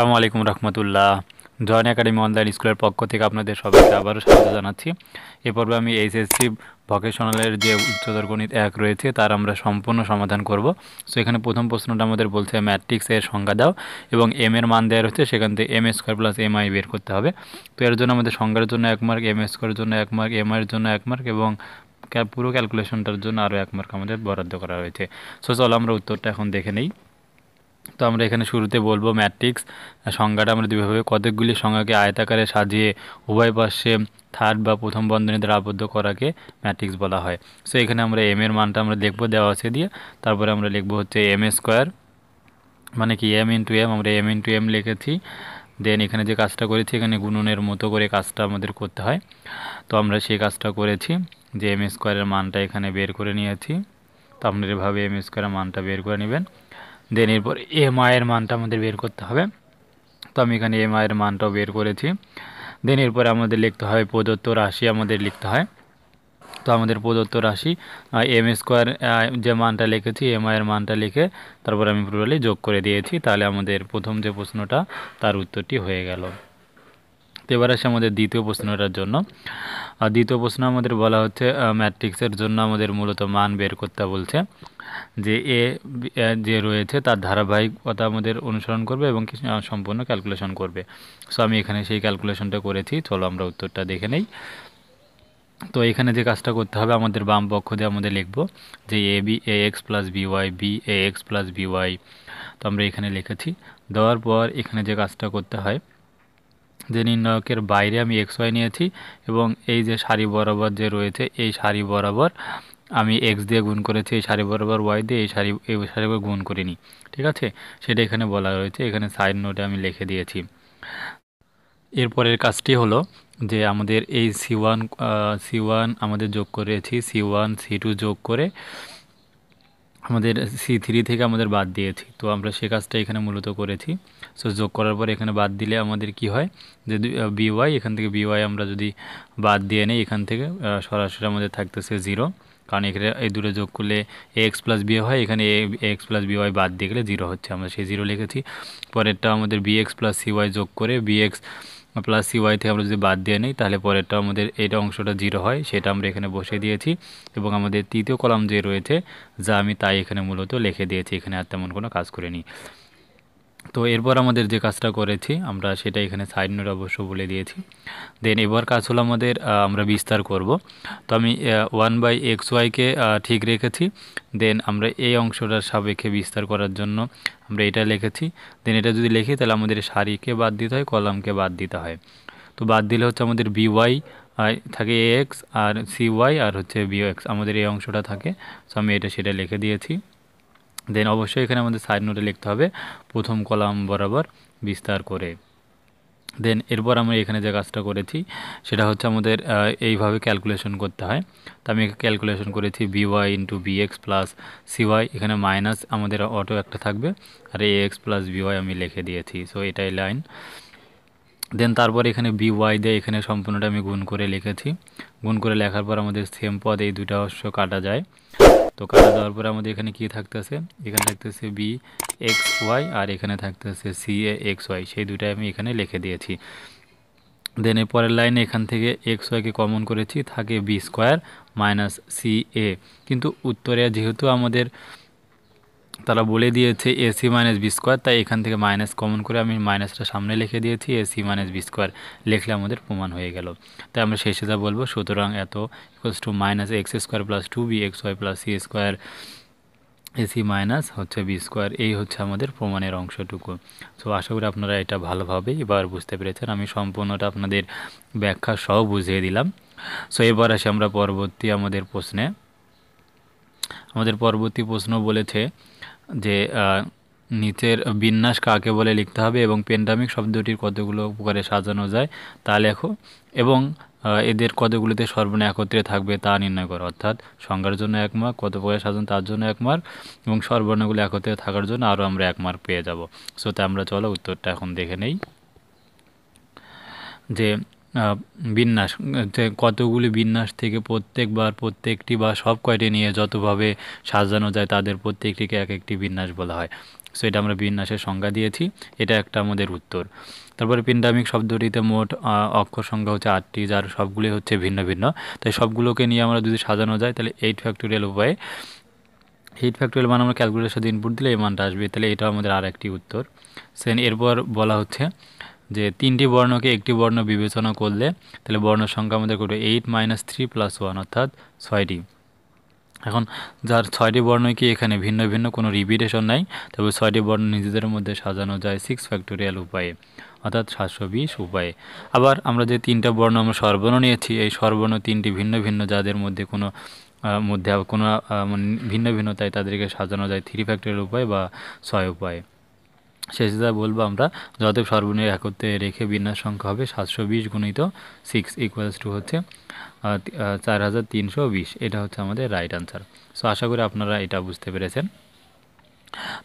আসসালামু আলাইকুম রহমতুল্লাহ join academy online স্কুলের পক্ষ থেকে আপনাদের সবাইকে আবারও স্বাগত জানাচ্ছি এ পর্বে আমি এইচএসসি ভকেশনালের যে উচ্চতর গণিত এক রয়েছে তার আমরা সম্পূর্ণ সমাধান করব সো এখানে প্রথম প্রশ্নটা আমাদের বলছে ম্যাট্রিক্সের সংজ্ঞা দাও এবং এম এর মান দেওয়া রয়েছে সেখান থেকে M square plus M I বের করতে হবে তো এর জন্য আমাদের সংজ্ঞার জন্য এক মার্ক এম স্কোয়ারের জন্য এক মার্ক এম আইয়ের জন্য এক মার্ক এবং পুরো ক্যালকুলেশনটার জন্য আরও এক মার্ক আমাদের বরাদ্দ করা হয়েছে সো চলো আমরা উত্তরটা এখন দেখে নিই তো আমরা এখানে শুরুতে বলবো ম্যাট্রিক্স সংজ্ঞাটা আমরা দুইভাবে কতকগুলি সংজ্ঞাকে আয়তাকারে সাজিয়ে উভয় পাশে থার্ড বা প্রথম বন্ধনী দ্বারা আবদ্ধ করাকে ম্যাট্রিক্স বলা হয় সো এখানে আমরা এম এর মানটা আমরা দেখবো দেওয়া আছে দিয়ে তারপরে আমরা লিখবো হচ্ছে এম স্কোয়ার মানে কি এম ইন্টু এম আমরা এম ইন্টু এম লিখেছি দেন এখানে যে কাজটা করেছি এখানে গুণনের মতো করে কাজটা আমাদের করতে হয় তো আমরা সেই কাজটা করেছি যে এম স্কোয়ারের মানটা এখানে বের করে নিয়েছি তো আপনারা এভাবে এম স্কোয়ারের মানটা বের করে নেবেন দেন এরপর এম এর মানটা আমাদের বের করতে হবে তো আমি এখানে এম এর মানটাও বের করেছি দেন এরপর আমাদের লিখতে হয় প্রদত্ত রাশি আমাদের লিখতে হয় তো আমাদের প্রদত্ত রাশি এম স্কোয়ার যে মানটা লিখেছি এম এর মানটা লিখে তারপর আমি টোটালি যোগ করে দিয়েছি তাহলে আমাদের প্রথম যে প্রশ্নটা তার উত্তরটি হয়ে গেল তো এবার আসে আমাদের দ্বিতীয় প্রশ্নটার জন্য দ্বিতীয় প্রশ্ন আমাদের বলা হচ্ছে ম্যাট্রিক্সের জন্য আমাদের মূলত মান বের করতে বলছে যে এ যে রয়েছে তার ধারাবাহিকতা আমাদের অনুসরণ করবে এবং সম্পূর্ণ ক্যালকুলেশন করবে সো আমি এখানে সেই ক্যালকুলেশনটা করেছি চলো আমরা উত্তরটা দেখে নেই তো এখানে যে কাজটা করতে হবে আমাদের বাম পক্ষ দিয়ে আমাদের লিখব যে A B A X plus B Y B A X plus B Y তো আমরা এখানে লিখেছি দেওয়ার পর এখানে যে কাজটা করতে হয় যে নির্ণায়কের বাইরে আমি এক্স ওয়াই নিয়েছি এবং এই যে সারি বরাবর যে রয়েছে এই সারি বরাবর আমি এক্স দিয়ে গুণ করেছি এই সারি বরাবর ওয়াই দিয়ে এই সারি এই সারি গুণ করিনি ঠিক আছে সেটা এখানে বলা রয়েছে এখানে সাইড নোটে আমি লিখে দিয়েছি এরপরের কাজটি হলো যে আমাদের এই সি ওয়ান সি ওয়ান আমাদের যোগ করেছি সি ওয়ান সি টু যোগ করে আমাদের সি থ্রি থেকে আমাদের বাদ দিয়েছি তো আমরা সে কাজটা এখানে মূলত করেছি সো যোগ করার পর এখানে বাদ দিলে আমাদের কি হয় যে বিওয়াই এখান থেকে বিওয়াই আমরা যদি বাদ দিয়ে নিই এখান থেকে সরাসরি আমাদের থাকতেছে জিরো কারণ এখানে এই দুটো যোগ করলে এক্স প্লাস বি হয় এখানে এ এক্স প্লাস বিওয়াই বাদ দিয়ে গেলে জিরো হচ্ছে আমরা সেই জিরো লিখেছি পরেরটা আমাদের বি এক্স প্লাস সিওয়াই যোগ করে বি এক্স প্লাস সি থেকে আমরা যদি বাদ দিয়ে নিই তাহলে পরেরটা আমাদের এটা অংশটা জিরো হয় সেটা আমরা এখানে বসে দিয়েছি এবং আমাদের তৃতীয় কলাম যে রয়েছে যা আমি তাই এখানে মূলত লিখে দিয়েছি এখানে আর তেমন কোনো কাজ করিনি তো এরপর আমাদের যে কাজটা করেছি আমরা সেটা এখানে সাইড নোট অবশ্য বলে দিয়েছি দেন এবার কাজ হলো আমাদের আমরা বিস্তার করব তো আমি ওয়ান বাই এক্স ওয়াইকে ঠিক রেখেছি দেন আমরা এই অংশটার সাপেক্ষে বিস্তার করার জন্য আমরা এটা লিখেছি দেন এটা যদি লিখি তাহলে আমাদের সারিকে বাদ দিতে হয় কলামকে বাদ দিতে হয় তো বাদ দিলে হচ্ছে আমাদের বি ওয়াই থাকে এ এক্স আর সি ওয়াই আর হচ্ছে বি এক্স আমাদের এই অংশটা থাকে সো আমি এটা সেটা লিখে দিয়েছি দেন অবশ্যই এখানে আমাদের সাইড নোটে লিখতে হবে প্রথম কলাম বরাবর বিস্তার করে দেন এরপর আমরা এখানে যে কাজটা করেছি সেটা হচ্ছে আমাদের এইভাবে ক্যালকুলেশন করতে হয় তো আমি ক্যালকুলেশন করেছি B Y into B X plus C Y এখানে মাইনাস আমাদের অটো একটা থাকবে আর এ এক্স প্লাস বিওয়াই আমি লিখে দিয়েছি সো এটাই লাইন দেন তারপর এখানে বিওয়াই দিয়ে এখানে সম্পূর্ণটা আমি গুণ করে লিখেছি গুণ করে লেখার পর আমাদের সেম পদ এই দুটা অংশ কাটা যায় তো কাটা দেওয়ার পরে আমাদের এখানে কি থাকতেছে এখানে থাকতেছে বি এক্স ওয়াই আর এখানে থাকতেছে সি এ এক্স ওয়াই সেই দুটাই আমি এখানে লিখে দিয়েছি দেন এর পরের লাইনে এখান থেকে এক্স ওয়াইকে কমন করেছি থাকে B square minus C A কিন্তু উত্তরে যেহেতু আমাদের তারা বলে দিয়েছে এসি মাইনাস বি স্কোয়ার তাই এখান থেকে মাইনাস কমন করে আমি মাইনাসটা সামনে লিখে দিয়েছি এসি মাইনাস বি স্কোয়ার লিখলে আমাদের প্রমাণ হয়ে গেল তাই আমরা শেষে যা বলবো সুতরাং এত equals to minus X square plus two B X Y plus C square A C minus B square এই হচ্ছে আমাদের প্রমাণের অংশটুকু সো আশা করি আপনারা এটা ভালোভাবে এবার বুঝতে পেরেছেন আমি সম্পূর্ণটা আপনাদের ব্যাখ্যা সহ বুঝিয়ে দিলাম সো এবার আসি আমরা পরবর্তী আমাদের প্রশ্নে আমাদের পরবর্তী প্রশ্ন বলেছে যে নিচের বিন্যাস কাকে বলে লিখতে হবে এবং পেন্ডামিক শব্দটির কতগুলো উপকারে সাজানো যায় তা লেখো এবং এদের কতগুলোতে সর্বনা একত্রে থাকবে তা নির্ণয় করো অর্থাৎ সংজ্ঞার জন্য এক মার্ক কত প্রকার সাজানো তার জন্য এক মার্ক এবং সর্বনাগুলো একত্রে থাকার জন্য আরও আমরা এক মার্ক পেয়ে যাব সো তা আমরা চলো উত্তরটা এখন দেখে নেই যে বিন্যাস কতগুলি বিন্যাস থেকে প্রত্যেকবার প্রত্যেকটি বা সব কয়টি নিয়ে যতভাবে সাজানো যায় তাদের প্রত্যেকটিকে এক একটি বিন্যাস বলা হয় সো এটা আমরা বিন্যাসের সংজ্ঞা দিয়েছি এটা একটা আমাদের উত্তর তারপরে পিন্ডামিক শব্দটিতে মোট অক্ষর সংখ্যা হচ্ছে আটটি যার সবগুলি হচ্ছে ভিন্ন ভিন্ন তাই সবগুলোকে নিয়ে আমরা যদি সাজানো যায় তাহলে এইট ফ্যাক্টোরিয়াল উপায়ে এইট ফ্যাক্টোরিয়াল মান আমরা ক্যালকুলেটার সাথে ইনপুট দিলে এই মানটা আসবে তাহলে এটা আমাদের আর একটি উত্তর সেন এরপর বলা হচ্ছে যে তিনটি বর্ণকে একটি বর্ণ বিবেচনা করলে তাহলে বর্ণ সংখ্যা আমাদের করবে eight minus three plus one অর্থাৎ ছয়টি এখন যার ছয়টি বর্ণই কি এখানে ভিন্ন ভিন্ন কোনো রিপিটেশন নাই তবে ছয়টি বর্ণ নিজেদের মধ্যে সাজানো যায় সিক্স ফ্যাক্টোরিয়াল উপায়ে অর্থাৎ সাতশো বিশ উপায়ে আবার আমরা যে তিনটা বর্ণ আমরা সর্বর্ণ নিয়েছি এই সর্বর্ণ তিনটি ভিন্ন ভিন্ন যাদের মধ্যে কোনো মধ্যে কোনো মানে ভিন্ন ভিন্নতায় তাদেরকে সাজানো যায় থ্রি ফ্যাক্টরিয়াল উপায় বা ছয় উপায়ে যা বলবো আমরা যত সর্বনিম্ন একত্রে রেখে বিন্যাস সংখ্যা হবে সাতশো বিশ গুণিত সিক্স ইকুয়ালস টু হচ্ছে চার হাজার তিনশো বিশ এটা হচ্ছে আমাদের রাইট আনসার সো আশা করি আপনারা এটা বুঝতে পেরেছেন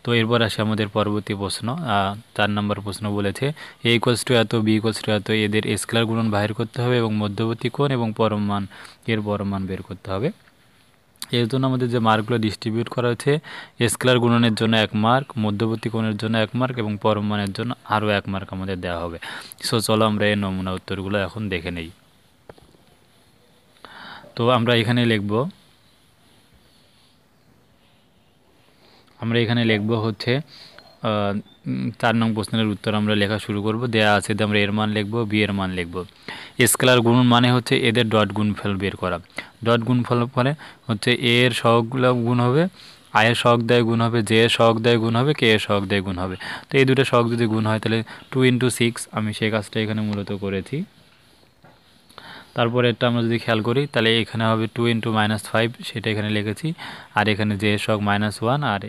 তো এরপর আসে আমাদের পরবর্তী প্রশ্ন চার নম্বর প্রশ্ন বলেছে এ ইকোয়ালস টু এত বি ইকোয়ালস টু এত এদের স্কেলার গুণন বাহির করতে হবে এবং মধ্যবর্তী কোণ এবং পরম মান এর পরম মান বের করতে হবে এর জন্য আমাদের যে মার্কগুলো ডিস্ট্রিবিউট করা হয়েছে স্কেলার গুণনের জন্য এক মার্ক মধ্যবর্তী কোণের জন্য এক মার্ক এবং পরমাণের জন্য আরও এক মার্ক আমাদের দেওয়া হবে সো চলো আমরা এই নমুনা উত্তরগুলো এখন দেখে নেই তো আমরা এখানে লিখব আমরা এখানে লিখব হচ্ছে চার নং প্রশ্নের উত্তর আমরা লেখা শুরু করব দেয়া আছে যে আমরা এর মান লিখব বি এর মান লিখবো স্কেলার গুণ মানে হচ্ছে এদের ডট গুণফল বের করা ডট গুণফল ফলে মানে হচ্ছে এ এর সহগুলো গুণ হবে আয়ের শখ দেয় গুণ হবে যে এর শখ দেয় গুণ হবে কে এর শখ দেয় গুণ হবে তো এই দুটো শখ যদি গুণ হয় তাহলে টু ইন্টু সিক্স আমি সেই কাজটা এখানে মূলত করেছি তারপরে এটা আমরা যদি খেয়াল করি তাহলে এখানে হবে টু ইন্টু মাইনাস ফাইভ সেটা এখানে লিখেছি আর এখানে যে এর শখ মাইনাস ওয়ান আর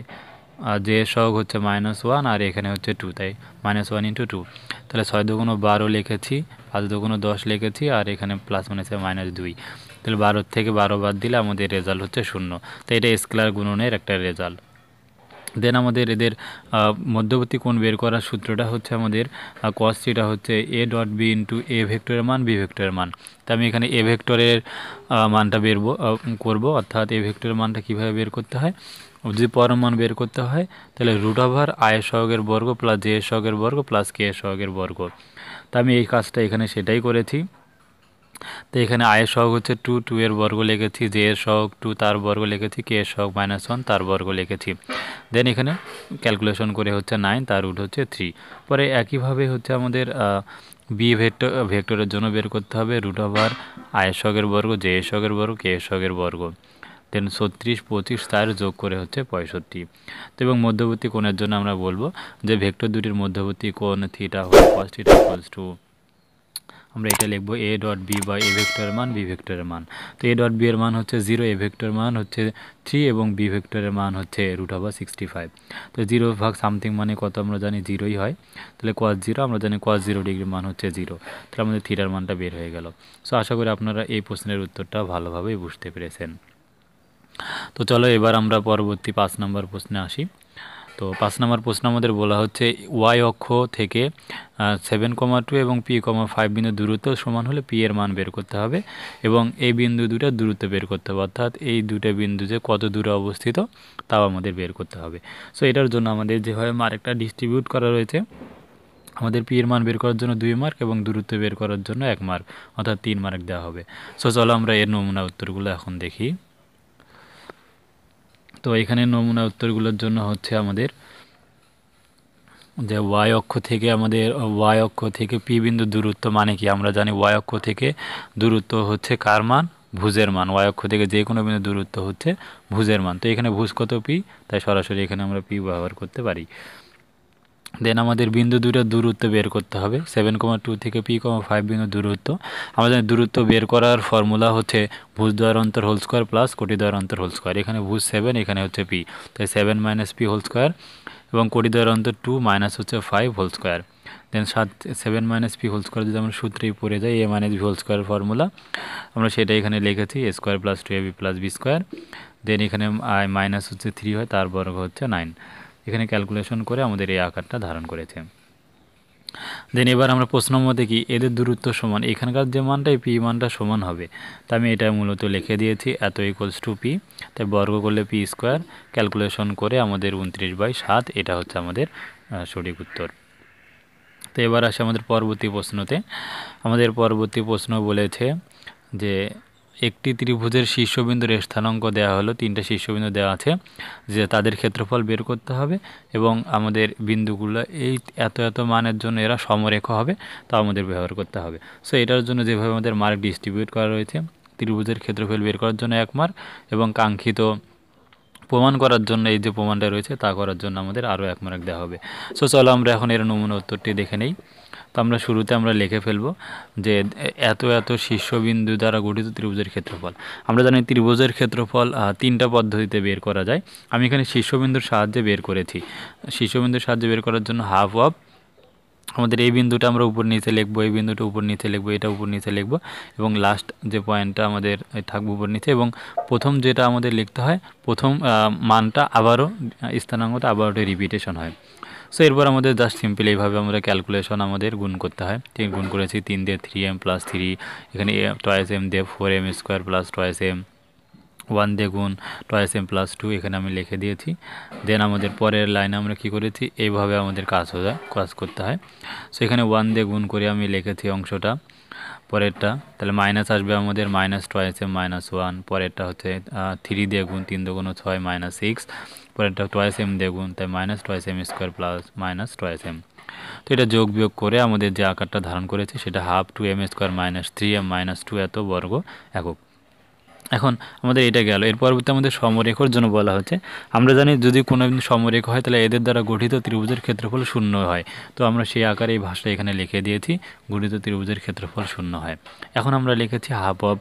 আর জে সহগ হচ্ছে মাইনাস ওয়ান আর এখানে হচ্ছে টু তাই মাইনাস ওয়ান ইন্টু টু তাহলে ছয় দুগুণ বারো লিখেছি পাঁচ দুগুণ দশ লিখেছি আর এখানে প্লাস মাইনাসে মাইনাস দুই তাহলে বারোর থেকে বারো বাদ দিলে আমাদের রেজাল্ট হচ্ছে শূন্য তো এটা স্কেলার গুণনের একটা রেজাল্ট দেন আমাদের এদের মধ্যবর্তী কোণ বের করার সূত্রটা হচ্ছে আমাদের কস সিটা হচ্ছে A dot B into A ভেক্টরের মান বি ভেক্টরের মান তো আমি এখানে এ ভেক্টরের মানটা বের করব অর্থাৎ এ ভেক্টরের মানটা কিভাবে বের করতে হয় যদি পরমাণ বের করতে হয় তাহলে রুট ওভার আয় সহগের বর্গ প্লাস জে সহগের বর্গ প্লাস কে সহগের বর্গ তা আমি এই কাজটা এখানে সেটাই করেছি তো এখানে আয়ের সহগ হচ্ছে টু টু এর বর্গ লিখেছি জে এর সহগ টু তার বর্গ লিখেছি কে এর সহগ মাইনাস ওয়ান তার বর্গ লিখেছি দেন এখানে ক্যালকুলেশন করে হচ্ছে নাইন তার রুট হচ্ছে থ্রি পরে একইভাবে হচ্ছে আমাদের বি ভেক্টর ভেক্টরের জন্য বের করতে হবে রুট ওভার আয়ের সহগের বর্গ জে এর সহগের বর্গ কে এর সহগের বর্গ দেন ছত্রিশ পঁচিশ তার যোগ করে হচ্ছে পঁয়ষট্টি তো এবং মধ্যবর্তী কোণের জন্য আমরা বলবো যে ভেক্টর দুটির মধ্যবর্তী কোণ থিটা হল কস থিটা ইকুয়ালস টু আমরা এটা লিখবো এ ডট বি বা এ ভেক্টরের মান বি ভেক্টরের মান তো এ ডট বি এর মান হচ্ছে জিরো এ ভেক্টরের মান হচ্ছে থ্রি এবং বি ভেক্টরের মান হচ্ছে রুট ওভার সিক্সটি ফাইভ তো জিরো ভাগ সামথিং মানে কত আমরা জানি জিরোই হয় তাহলে কোয়াস জিরো আমরা জানি কোয়াস জিরো ডিগ্রির মান হচ্ছে জিরো তাহলে আমাদের থিটার মানটা বের হয়ে গেল সো আশা করি আপনারা এই প্রশ্নের উত্তরটা ভালোভাবেই বুঝতে পেরেছেন তো চলো এবার আমরা পরবর্তী পাঁচ নম্বর প্রশ্নে আসি তো পাঁচ নম্বর প্রশ্ন আমাদের বলা হচ্ছে ওয়াই অক্ষ থেকে সেভেন কমা টু এবং পি কমা ফাইভ বিন্দু দূরত্ব সমান হলে পি এর মান বের করতে হবে এবং এই বিন্দু দুটা দূরত্ব বের করতে হবে অর্থাৎ এই দুটা বিন্দু যে কত দূরে অবস্থিত তাও আমাদের বের করতে হবে সো এটার জন্য আমাদের যেভাবে মার্কটা ডিস্ট্রিবিউট করা রয়েছে আমাদের পি এর মান বের করার জন্য দুই মার্ক এবং দূরত্ব বের করার জন্য এক মার্ক অর্থাৎ তিন মার্ক দেওয়া হবে সো চলো আমরা এর নমুনা উত্তরগুলো এখন দেখি তো এখানে নমুনা উত্তরগুলোর জন্য হচ্ছে আমাদের যে ওয়াই অক্ষ থেকে আমাদের ওয়াই অক্ষ থেকে পি বিন্দু দূরত্ব মানে কি আমরা জানি ওয়াই অক্ষ থেকে দূরত্ব হচ্ছে কার মান ভুজের মান ওয়াই অক্ষ থেকে যে কোনো বিন্দু দূরত্ব হচ্ছে ভুজের মান তো এখানে ভুজ কত পি তাই সরাসরি এখানে আমরা পি ব্যবহার করতে পারি দেন আমাদের বিন্দু দুটো দূরত্ব বের করতে হবে সেভেন কমা টু থেকে পি কমা ফাইভ বিন্দু দূরত্ব আমাদের দূরত্ব বের করার ফর্মুলা হচ্ছে ভুজ দ্বার অন্তর হোল স্কোয়ার প্লাস কোটি দ্বার অন্তর হোল স্কোয়ার এখানে ভুজ সেভেন এখানে হচ্ছে পি তাই seven minus P whole square এবং কোটি দ্বার অন্তর টু মাইনাস হচ্ছে ফাইভ হোল স্কোয়ার দেন সাত seven minus P whole square যদি আমরা সূত্রেই পড়ে যাই A minus V whole square formula আমরা সেটা এখানে লিখেছি A square plus two A B plus B square then এখানে আই মাইনাস হচ্ছে থ্রি হয় তার বর্গ হচ্ছে নাইন এখানে ক্যালকুলেশন করে আমাদের এই আকারটা ধারণ করেছে দেন এবার আমরা প্রশ্ন মতে দেখি এদের দূরত্ব সমান এখানকার যে মানটা এই পি মানটা সমান হবে তা আমি এটা মূলত লিখে দিয়েছি এত ইকোয়ালস টু পি তাই বর্গ করলে পি স্কোয়ার ক্যালকুলেশন করে আমাদের উনত্রিশ বাই সাত এটা হচ্ছে আমাদের সঠিক উত্তর তো এবার আসে আমাদের পরবর্তী প্রশ্নতে আমাদের পরবর্তী প্রশ্ন বলেছে যে একটি ত্রিভুজের শীর্ষবিন্দুর স্থানাঙ্ক দেওয়া হলো তিনটা শীর্ষবিন্দু দেওয়া আছে যে তাদের ক্ষেত্রফল বের করতে হবে এবং আমাদের বিন্দুগুলো এই এত এত মানের জন্য এরা সমরেখ হবে তা আমাদের ব্যবহার করতে হবে সো এটার জন্য যেভাবে আমাদের মার্ক ডিস্ট্রিবিউট করা রয়েছে ত্রিভুজের ক্ষেত্রফল বের করার জন্য এক মার্ক এবং কাঙ্ক্ষিত প্রমাণ করার জন্য এই যে প্রমাণটা রয়েছে তা করার জন্য আমাদের আরও এক মার্ক দেওয়া হবে সো চলো আমরা এখন এর নমুনা উত্তরটি দেখে নেই তো আমরা শুরুতে আমরা লিখে ফেলব যে এত এত শীর্ষবিন্দু দ্বারা গঠিত ত্রিভুজের ক্ষেত্রফল আমরা জানি ত্রিভুজের ক্ষেত্রফল তিনটা পদ্ধতিতে বের করা যায় আমি এখানে শীর্ষবিন্দুর সাহায্যে বের করেছি শীর্ষবিন্দুর সাহায্যে বের করার জন্য হাফ অফ আমাদের এই বিন্দুটা আমরা উপর নিচে লিখবো এই বিন্দুটা উপর নিচে লিখবো এটা উপর নিচে লিখবো এবং লাস্ট যে পয়েন্টটা আমাদের থাকবো উপর নিচে এবং প্রথম যেটা আমাদের লিখতে হয় প্রথম মানটা আবারও স্থানাঙ্গটা আবারও রিপিটেশন হয় সো এরপর আমাদের জাস্ট সিম্পল এইভাবে আমরা ক্যালকুলেশন আমাদের গুণ করতে হয় ঠিক গুণ করেছি তিন দিয়ে থ্রি এম প্লাস থ্রি এখানে টয়েস এম দিয়ে four M square plus twice M one দিয়ে গুণ টয়েস এম প্লাস টু এখানে আমি লিখে দিয়েছি দেন আমাদের পরের লাইনে আমরা কি করেছি এইভাবে আমাদের কাজ হয়ে যায় কাজ করতে হয় সো এখানে ওয়ান দিয়ে গুণ করে আমি লিখেছি অংশটা পরেরটা তাহলে মাইনাস আসবে আমাদের minus twice M minus one পরেরটা হচ্ছে থ্রি দিয়ে গুণ তিন দুগুণ ছয় মাইনাস সিক্স পরেরটা টোয়াইস এম দেখুন তাই minus twice M square plus minus twice M তো এটা যোগ বিয়োগ করে আমাদের যে আকারটা ধারণ করেছে সেটা half two M square minus three M minus two এত বর্গ একক এখন আমাদের এটা গেল এর পরবর্তী আমাদের সমরেখর জন্য বলা হচ্ছে আমরা জানি যদি কোনো সমরেখ হয় তাহলে এদের দ্বারা গঠিত ত্রিভুজের ক্ষেত্রফল শূন্য হয় তো আমরা সেই আকারে এই ভাষা এখানে লিখে দিয়েছি গঠিত ত্রিভুজের ক্ষেত্রফল শূন্য হয় এখন আমরা লিখেছি হাফ অফ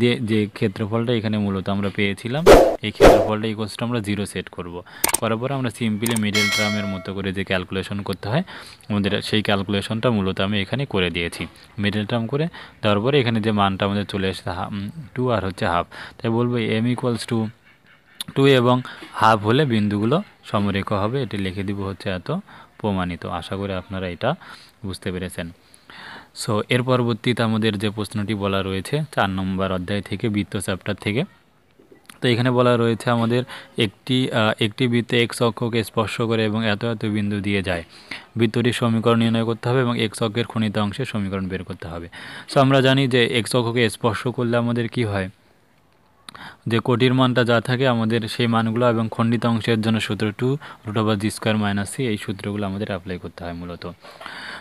দিয়ে যে ক্ষেত্রফলটা এখানে মূলত আমরা পেয়েছিলাম এই ক্ষেত্রফলটা ইকোসটা আমরা জিরো সেট করব করার পরে আমরা সিম্পলি মিডল টার্মের মতো করে যে ক্যালকুলেশন করতে হয় আমাদের সেই ক্যালকুলেশনটা মূলত আমি এখানে করে দিয়েছি মিডল টার্ম করে তারপরে এখানে যে মানটা আমাদের চলে এসেছে টু আর হচ্ছে হাফ তাই বলবো এম ইকুয়ালস টু টু এবং হাফ হলে বিন্দুগুলো সমরেখ হবে এটি লিখে দিব হচ্ছে এত প্রমাণিত আশা করি আপনারা এটা বুঝতে পেরেছেন সো এর পরবর্তীতে আমাদের যে প্রশ্নটি বলা রয়েছে চার নম্বর অধ্যায় থেকে বৃত্ত চ্যাপ্টার থেকে তো এখানে বলা রয়েছে আমাদের একটি একটি বৃত্তে এক অক্ষকে স্পর্শ করে এবং এত এত বিন্দু দিয়ে যায় বৃত্তটির সমীকরণ নির্ণয় করতে হবে এবং এক অক্ষের খনিত অংশের সমীকরণ বের করতে হবে সো আমরা জানি যে এক অক্ষকে স্পর্শ করলে আমাদের কি হয় যে কোটির মানটা যা থাকে আমাদের সেই মানগুলো এবং খণ্ডিত অংশের জন্য সূত্র two root over G square minus C এই সূত্রগুলো আমাদের অ্যাপ্লাই করতে হয় মূলত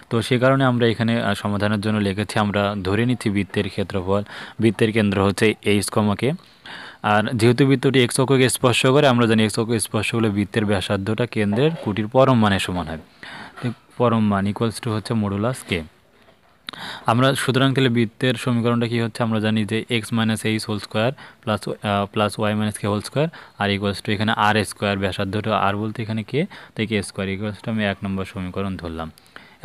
তো সে কারণে আমরা এখানে সমাধানের জন্য লিখেছি আমরা ধরে নিচ্ছি বৃত্তের ক্ষেত্রফল বৃত্তের কেন্দ্র হচ্ছে এই কমাকে আর যেহেতু বৃত্তটি এক্স অক্ষকে স্পর্শ করে আমরা জানি এক্স অক্ষ স্পর্শ করলে বৃত্তের ব্যাসার্ধটা কেন্দ্রের কোটির পরম মানের সমান হয় পরম মান ইকুয়ালস টু হচ্ছে মডুলাস কে আমরা সুতরাং তাহলে বৃত্তের সমীকরণটা কি হচ্ছে আমরা জানি যে X minus H whole square plus plus Y minus K whole square আর ইকোয়ালস টু এখানে আর স্কোয়ার ব্যাসার্ধটা আর বলতে এখানে কে তাই কে স্কোয়ার ইকোয়ালস টু আমি এক নম্বর সমীকরণ ধরলাম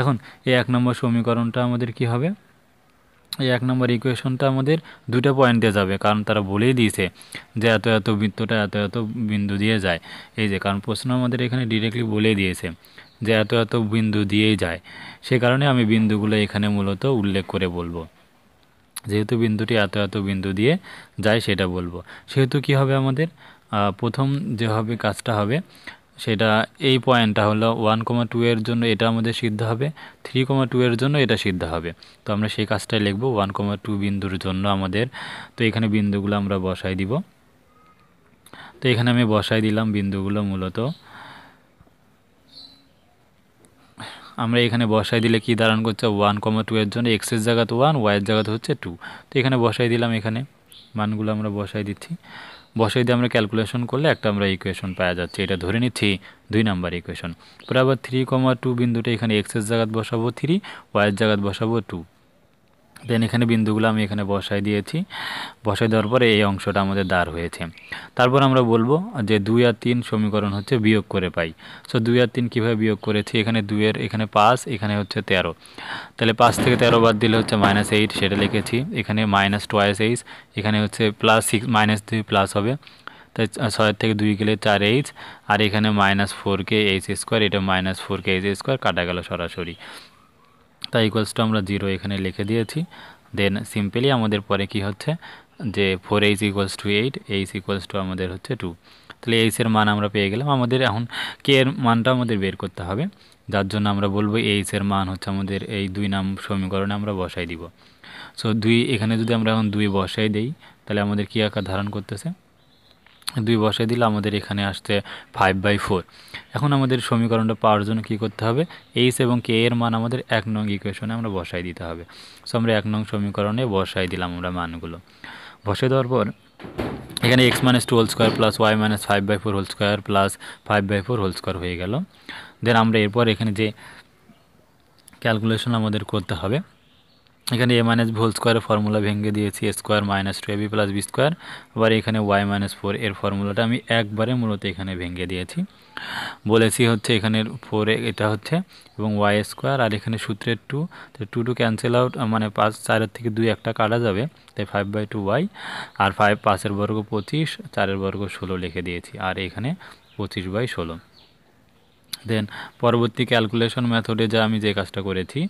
এখন এই এক নম্বর সমীকরণটা আমাদের কি হবে এই এক নম্বর ইকুয়েশনটা আমাদের দুটো পয়েন্টে যাবে কারণ তারা বলেই দিয়েছে যে এত এত বৃত্তটা এত এত বিন্দু দিয়ে যায় এই যে কারণ প্রশ্ন আমাদের এখানে ডিরেক্টলি বলে দিয়েছে যে এত এত বিন্দু দিয়েই যায় সে কারণে আমি বিন্দুগুলো এখানে মূলত উল্লেখ করে বলবো যেহেতু বিন্দুটি এত এত বিন্দু দিয়ে যায় সেটা বলবো সেহেতু কি হবে আমাদের প্রথম যে হবে কাজটা হবে সেটা এই পয়েন্টটা হলো ওয়ান কমা টু এর জন্য এটা আমাদের সিদ্ধ হবে থ্রি কমা টু এর জন্য এটা সিদ্ধ হবে তো আমরা সেই কাজটাই লিখবো ওয়ান কমা টু বিন্দুর জন্য আমাদের তো এখানে বিন্দুগুলো আমরা বসাই দিব তো এখানে আমি বসাই দিলাম বিন্দুগুলো মূলত আমরা এখানে বসাই দিলে কি দাঁড়ান করছে ওয়ান কমা টু এর জন্য এক্সের জায়গাতে ওয়ান ওয়াইয়ের জায়গাতে হচ্ছে টু তো এখানে বসাই দিলাম এখানে মানগুলো আমরা বসাই দিচ্ছি বসাই দিয়ে আমরা ক্যালকুলেশন করলে একটা আমরা ইকুয়েশন পাওয়া যাচ্ছে এটা ধরে নিচ্ছি দুই নাম্বার ইকুয়েশন পরে আবার থ্রি কমা টু বিন্দুটা এখানে এক্সের জায়গাত বসাবো থ্রি ওয়াইয়ের জায়গাত বসাবো টু দেন এখানে বিন্দুগুলো আমি এখানে বসাই দিয়েছি বসাই দেওয়ার পরে এই অংশটা আমাদের দাঁড় হয়েছে তারপর আমরা বলবো যে দুই আর তিন সমীকরণ হচ্ছে বিয়োগ করে পাই সো দুই আর তিন কীভাবে বিয়োগ করেছি এখানে দুইয়ের এখানে পাঁচ এখানে হচ্ছে তেরো তাহলে পাঁচ থেকে তেরো বাদ দিলে হচ্ছে মাইনাস এইট সেটা লিখেছি এখানে মাইনাস টোয়াইস এইচ এখানে হচ্ছে প্লাস সিক্স মাইনাস দুই প্লাস হবে তাই ছয়ের থেকে দুই গেলে চার এইচ আর এখানে minus four K H square এটা minus four K H square কাটা গেল সরাসরি তাই ইকুয়ালস টু আমরা জিরো এখানে লিখে দিয়েছি দেন সিম্পলি আমাদের পরে কি হচ্ছে যে four H equals to eight H equals to আমাদের হচ্ছে টু তাহলে এইচের মান আমরা পেয়ে গেলাম আমাদের এখন কে এর মানটা আমাদের বের করতে হবে যার জন্য আমরা বলবো এইচের মান হচ্ছে আমাদের এই দুই নাম সমীকরণে আমরা বসাই দিব সো দুই এখানে যদি আমরা এখন দুই বসাই দেই তাহলে আমাদের কী আকার ধারণ করতেছে দুই বসাই দিলে আমাদের এখানে আসতে ফাইভ বাই ফোর এখন আমাদের সমীকরণটা পাওয়ার জন্য কী করতে হবে এইস এবং কে এর মান আমাদের এক নং ইকুয়েশনে আমরা বসাই দিতে হবে সো আমরা এক নং সমীকরণে বসাই দিলাম আমরা মানগুলো বসে দেওয়ার পর এখানে X minus two whole square plus Y minus five by four whole square plus five by four whole square হয়ে গেল দেন আমরা এরপর এখানে যে ক্যালকুলেশন আমাদের করতে হবে এখানে এ মাইনাস ভোল স্কোয়ারের ফর্মুলা ভেঙে দিয়েছি square minus two AB plus B square আবার এখানে ওয়াই মাইনাস ফোর এর ফর্মুলাটা আমি একবারে মূলত এখানে ভেঙে দিয়েছি বলেছি হচ্ছে এখানের ফোর এটা হচ্ছে এবং ওয়াই স্কোয়ার আর এখানে সূত্রের টু তো টু টু ক্যান্সেল আউট মানে পাঁচ চারের থেকে দুই একটা কাটা যাবে তাই ফাইভ বাই টু ওয়াই আর ফাইভ পাঁচের বর্গ পঁচিশ চারের বর্গ ষোলো লিখে দিয়েছি আর এখানে পঁচিশ বাই ষোলো দেন পরবর্তী ক্যালকুলেশন মেথডে যা আমি যে কাজটা করেছি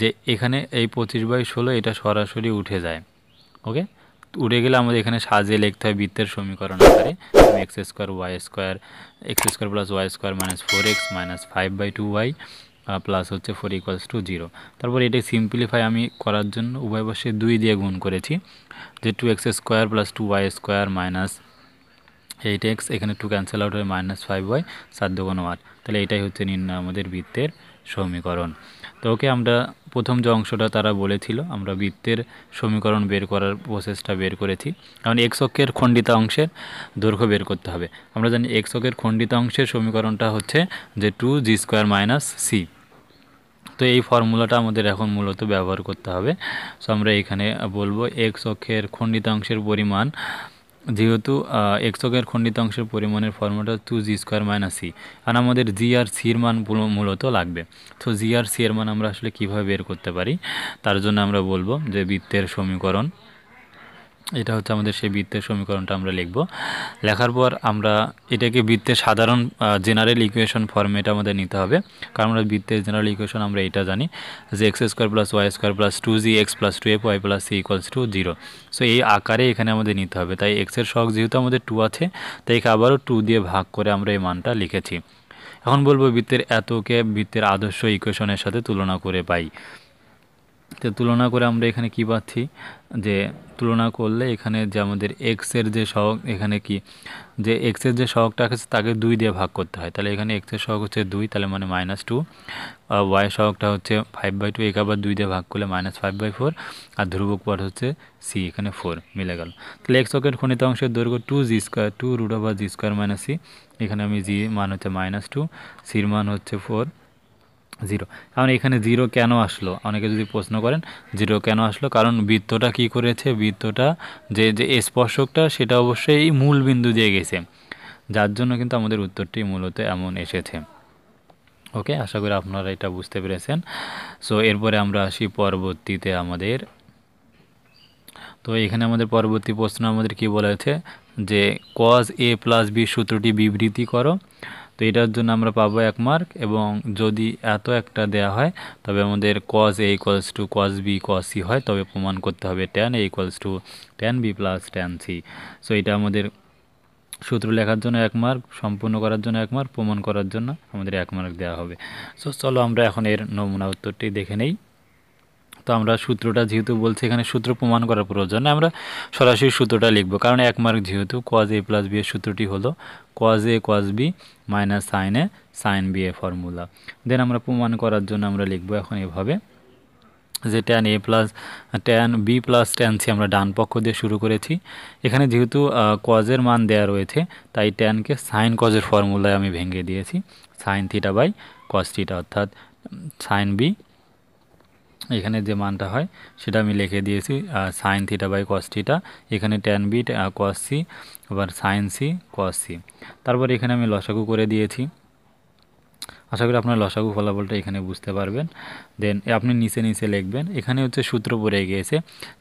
যে এখানে এই পঁচিশ বাই ষোলো এটা সরাসরি উঠে যায় ওকে উড়ে গেলে আমাদের এখানে সাজিয়ে লিখতে হয় বৃত্তের সমীকরণ আকারে X square Y square X square plus Y square minus four X minus five by two Y plus হচ্ছে ফোর ইকোয়ালস টু জিরো তারপর এটা সিম্পলিফাই আমি করার জন্য উভয় পাশে দুই দিয়ে গুণ করেছি যে two X square plus two Y square minus eight X এখানে টু ক্যান্সেল আউট হয় মাইনাস ফাইভ ওয়াই সাত কোনো আট তাহলে এটাই হচ্ছে নির্ণয় আমাদের বৃত্তের সমীকরণ তো ওকে আমরা প্রথম যে অংশটা তারা বলেছিল আমরা বৃত্তের সমীকরণ বের করার প্রসেসটা বের করেছি কারণ এক্সকের খণ্ডিত অংশের দৈর্ঘ্য বের করতে হবে আমরা জানি এক্সকের খণ্ডিত অংশের সমীকরণটা হচ্ছে যে two G square minus C তো এই ফর্মুলাটা আমাদের এখন মূলত ব্যবহার করতে হবে সো আমরা এখানে বলবো এক্স অক্ষের খণ্ডিত অংশের পরিমাণ যেহেতু এক্সকের খণ্ডিতাংশের পরিমাণের formula two G square minus C আর আমাদের জি আর সির মান মূলত লাগবে তো জি আর সি এর মান আমরা আসলে কীভাবে বের করতে পারি তার জন্য আমরা বলবো যে বৃত্তের সমীকরণ এটা হচ্ছে আমাদের সেই বৃত্তের সমীকরণটা আমরা লিখব লেখার পর আমরা এটাকে বৃত্তের সাধারণ জেনারেল ইকুয়েশন ফর্মেট আমাদের নিতে হবে কারণ আমরা বৃত্তের জেনারেল ইকুয়েশন আমরা এটা জানি যে X square plus Y square plus two G X plus two F Y plus C equals to zero so এই আকারে এখানে আমাদের নিতে হবে তাই এক্সের শখ যেহেতু আমাদের টু আছে তাই একে আবারও টু দিয়ে ভাগ করে আমরা এই মানটা লিখেছি এখন বলবো বৃত্তের এতকে বৃত্তের আদর্শ ইকুয়েশনের সাথে তুলনা করে পাই তো তুলনা করে আমরা এখানে কি পাচ্ছি যে তুলনা করলে এখানে যে আমাদের এক্সের যে সহগ এখানে কি যে এক্সের যে সহগটা আছে তাকে দুই দিয়ে ভাগ করতে হয় তাহলে এখানে এক্সের সহগ হচ্ছে দুই তাহলে মানে মাইনাস টু আর ওয়াই সহগটা হচ্ছে ফাইভ বাই টু এক আবার দুই দিয়ে ভাগ করলে মাইনাস ফাইভ বাই ফোর আর ধ্রুবক পর হচ্ছে সি এখানে ফোর মিলে গেল তাহলে এক্স অকের খনিত অংশের দৈর্ঘ্য two G square two root over G square minus C এখানে আমি জি মান হচ্ছে মাইনাস টু সির মান হচ্ছে ফোর জিরো কারণ এখানে জিরো কেন আসলো অনেকে যদি প্রশ্ন করেন জিরো কেন আসলো কারণ বৃত্তটা কি করেছে বৃত্তটা যে যে স্পর্শকটা সেটা অবশ্যই মূল বিন্দু দিয়ে গেছে যার জন্য কিন্তু আমাদের উত্তরটি মূলত এমন এসেছে ওকে আশা করি আপনারা এটা বুঝতে পেরেছেন সো এরপরে আমরা আসি পরবর্তীতে আমাদের তো এখানে আমাদের পরবর্তী প্রশ্ন আমাদের কি বলা হয়েছে যে কজ এ প্লাস বি সূত্রটি বিবৃতি করো তো এটার জন্য আমরা পাবো এক মার্ক এবং যদি এত একটা দেয়া হয় তবে আমাদের cos A equals to cos B cos C হয় তবে প্রমাণ করতে হবে tan A equals to tan B plus tan C so এটা আমাদের সূত্র লেখার জন্য এক মার্ক সম্পূর্ণ করার জন্য এক মার্ক প্রমাণ করার জন্য আমাদের এক মার্ক দেওয়া হবে সো চলো আমরা এখন এর নমুনা উত্তরটি দেখে নেই তো আমরা সূত্রটা যেহেতু বলছি এখানে সূত্র প্রমাণ করার প্রয়োজন আমরা সরাসরি সূত্রটা লিখব কারণ এক মার্ক যেহেতু কজ এ প্লাস বি এর সূত্রটি হলো cos A cos B minus sine A sine B এ ফর্মুলা দেন আমরা প্রমাণ করার জন্য আমরা লিখব এখন এভাবে যে tan A plus tan B plus tan C আমরা ডান পক্ষ দিয়ে শুরু করেছি এখানে যেহেতু কজের মান দেয়া রয়েছে তাই ট্যানকে সাইন কজের ফর্মুলায় আমি ভেঙে দিয়েছি sine theta by cos theta অর্থাৎ সাইন বি এখানে যে মানটা হয় সেটা আমি লিখে দিয়েছি sine theta by cos theta এখানে ট্যান বি কস সি আবার সাইন সি কস সি তারপর এখানে আমি লসাগু করে দিয়েছি আশা করি আপনার লসাগু ফলাফলটা এখানে বুঝতে পারবেন দেন আপনি নিচে নিচে লিখবেন এখানে হচ্ছে সূত্র পড়ে গিয়েছে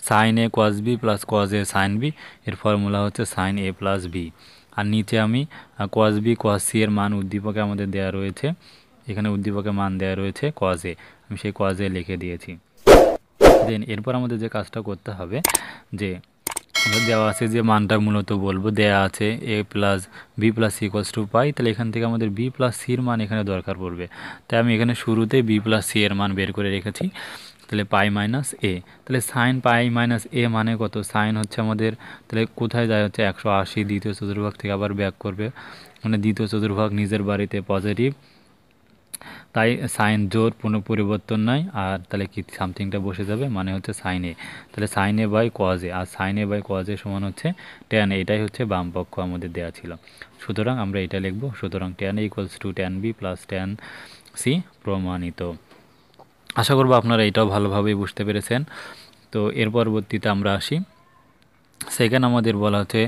sine A cos B plus cos A sine B এর ফর্মুলা হচ্ছে সাইন এ প্লাস বি আর নিচে আমি কস বি কস সি এর মান উদ্দীপকে আমাদের দেয়া রয়েছে এখানে উদ্দীপকে মান দেয়া রয়েছে কস এ আমি সেই কজে লিখে দিয়েছি দেন এরপর আমাদের যে কাজটা করতে হবে যে দেওয়া আছে যে মানটা মূলত বলবো দেওয়া আছে A plus B plus C cos two pi তাহলে এখান থেকে আমাদের বি প্লাস সির মান এখানে দরকার পড়বে তাই আমি এখানে শুরুতে বি প্লাস সি এর মান বের করে রেখেছি তাহলে পাই মাইনাস এ তাহলে সাইন পাই মাইনাস এ মানে কত সাইন হচ্ছে আমাদের তাহলে কোথায় যায় হচ্ছে একশো আশি দ্বিতীয় চতুর্ভাগ থেকে আবার ব্যাক করবে মানে দ্বিতীয় চতুর্ভাগ নিজের বাড়িতে পজিটিভ তাই সাইন জোর কোনো পরিবর্তন নয় আর তাহলে কি সামথিংটা বসে যাবে মানে হচ্ছে সাইন এ তাহলে সাইন এ বাই কজে আর সাইন এ বাই কজে সমান হচ্ছে ট্যান এটাই হচ্ছে বাম পক্ষ আমাদের দেওয়া ছিল সুতরাং আমরা এটা লিখব সুতরাং tan equals to tan B plus tan C প্রমাণিত আশা করব আপনারা এটাও ভালোভাবেই বুঝতে পেরেছেন তো এর পরবর্তীতে আমরা আসি সেখানে আমাদের বলা হচ্ছে